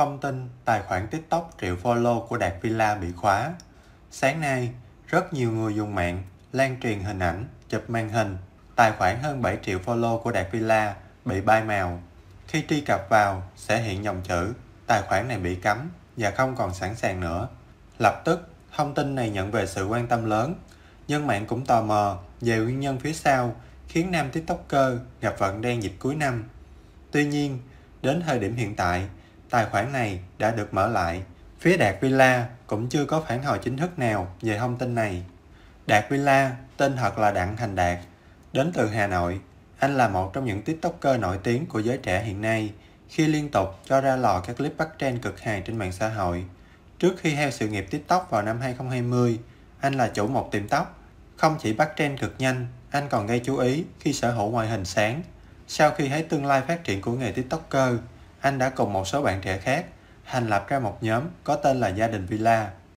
Thông tin tài khoản TikTok triệu follow của Đạt Villa bị khóa. Sáng nay, rất nhiều người dùng mạng lan truyền hình ảnh, chụp màn hình, tài khoản hơn 7 triệu follow của Đạt Villa bị bay màu. Khi truy cập vào, sẽ hiện dòng chữ tài khoản này bị cấm và không còn sẵn sàng nữa. Lập tức, thông tin này nhận về sự quan tâm lớn. nhân mạng cũng tò mò về nguyên nhân phía sau khiến nam tiktoker gặp vận đen dịp cuối năm. Tuy nhiên, đến thời điểm hiện tại, tài khoản này đã được mở lại. Phía Đạt Villa cũng chưa có phản hồi chính thức nào về thông tin này. Đạt Villa, tên thật là Đặng Thành Đạt, đến từ Hà Nội. Anh là một trong những tiktoker nổi tiếng của giới trẻ hiện nay khi liên tục cho ra lò các clip bắt trend cực hài trên mạng xã hội. Trước khi theo sự nghiệp TikTok vào năm 2020, anh là chủ một tiệm tóc. Không chỉ bắt trend cực nhanh, anh còn gây chú ý khi sở hữu ngoại hình sáng. Sau khi thấy tương lai phát triển của nghề TikToker, anh đã cùng một số bạn trẻ khác thành lập ra một nhóm có tên là Gia đình Villa.